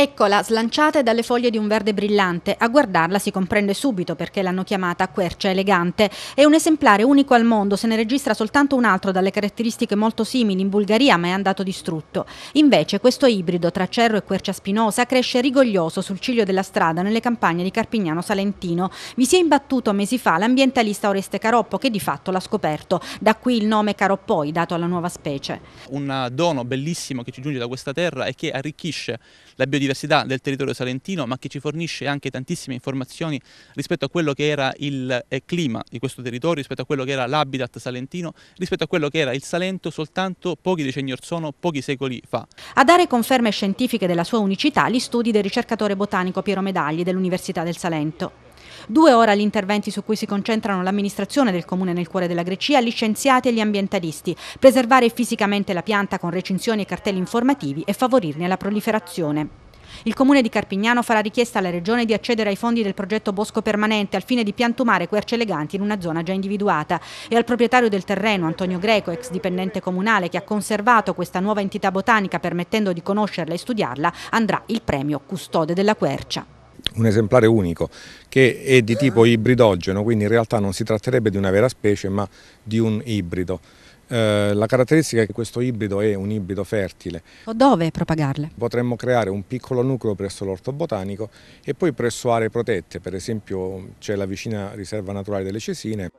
Eccola, slanciata dalle foglie di un verde brillante. A guardarla si comprende subito perché l'hanno chiamata quercia elegante. È un esemplare unico al mondo, se ne registra soltanto un altro dalle caratteristiche molto simili in Bulgaria, ma è andato distrutto. Invece, questo ibrido tra cerro e quercia spinosa cresce rigoglioso sul ciglio della strada nelle campagne di Carpignano Salentino. Vi si è imbattuto mesi fa l'ambientalista Oreste Caroppo che di fatto l'ha scoperto. Da qui il nome Caroppoi dato alla nuova specie. Un dono bellissimo che ci giunge da questa terra e che arricchisce la biodiversità biodiversità del territorio salentino, ma che ci fornisce anche tantissime informazioni rispetto a quello che era il eh, clima di questo territorio, rispetto a quello che era l'habitat salentino, rispetto a quello che era il Salento soltanto pochi decenni or sono, pochi secoli fa. A dare conferme scientifiche della sua unicità gli studi del ricercatore botanico Piero Medagli dell'Università del Salento. Due ore agli interventi su cui si concentrano l'amministrazione del comune nel cuore della Grecia, gli scienziati e gli ambientalisti, preservare fisicamente la pianta con recinzioni e cartelli informativi e favorirne la proliferazione. Il comune di Carpignano farà richiesta alla regione di accedere ai fondi del progetto Bosco Permanente al fine di piantumare querce eleganti in una zona già individuata e al proprietario del terreno, Antonio Greco, ex dipendente comunale, che ha conservato questa nuova entità botanica permettendo di conoscerla e studiarla, andrà il premio Custode della Quercia un esemplare unico che è di tipo ibridogeno, quindi in realtà non si tratterebbe di una vera specie ma di un ibrido. Eh, la caratteristica è che questo ibrido è un ibrido fertile. Dove propagarle? Potremmo creare un piccolo nucleo presso l'orto botanico e poi presso aree protette, per esempio c'è la vicina riserva naturale delle Cesine.